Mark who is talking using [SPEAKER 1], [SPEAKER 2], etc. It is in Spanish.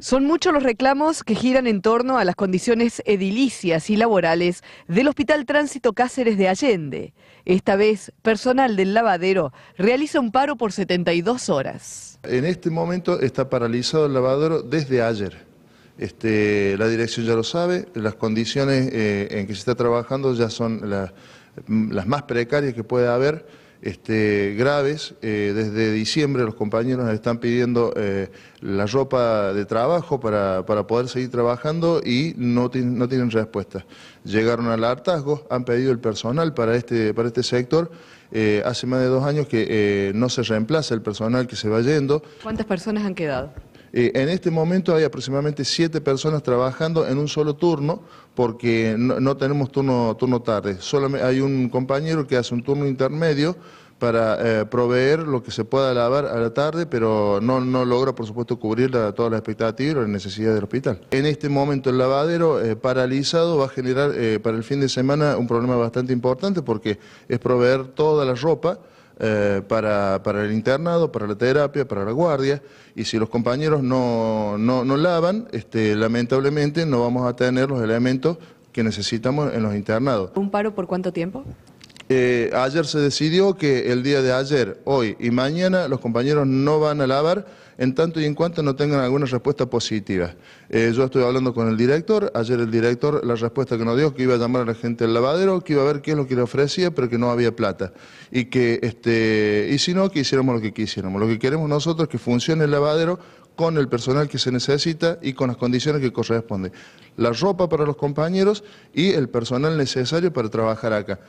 [SPEAKER 1] Son muchos los reclamos que giran en torno a las condiciones edilicias y laborales del Hospital Tránsito Cáceres de Allende. Esta vez, personal del lavadero realiza un paro por 72 horas.
[SPEAKER 2] En este momento está paralizado el lavadero desde ayer. Este, la dirección ya lo sabe, las condiciones eh, en que se está trabajando ya son las más precarias que puede haber este, graves. Eh, desde diciembre los compañeros están pidiendo eh, la ropa de trabajo para, para, poder seguir trabajando y no, no tienen respuesta. Llegaron al hartazgo, han pedido el personal para este, para este sector. Eh, hace más de dos años que no se reemplaza el personal que se va yendo. ¿Cuántas personas han quedado? Eh, en este momento hay aproximadamente siete personas trabajando en un solo turno porque no, tenemos turno, tarde. Solamente hay un compañero que hace un turno intermedio para eh, proveer lo que se pueda lavar a la tarde, pero no, logra, por supuesto, cubrir la, todas las expectativas y las necesidades del hospital. En este momento el lavadero eh, paralizado va a generar para el fin de semana un problema bastante importante porque es proveer toda la ropa. Eh, para, para, el internado, para la terapia, para la guardia, y si los compañeros no, no, no lavan, este, lamentablemente no vamos a tener los elementos que necesitamos en los internados. ¿Un
[SPEAKER 1] paro por cuánto tiempo?
[SPEAKER 2] Eh, ayer se decidió que el día de ayer, hoy y mañana los compañeros no van a lavar en tanto y en cuanto no tengan alguna respuesta positiva. Eh, yo estoy hablando con el director, ayer el director la respuesta que nos dio que iba a llamar a la gente del lavadero, que iba a ver qué es lo que le ofrecía, pero que no había plata. Y que, este, y si no, que hiciéramos lo que quisiéramos. Lo que queremos nosotros es que funcione el lavadero con el personal que se necesita y con las condiciones que corresponde. La ropa para los compañeros y el personal necesario para trabajar acá.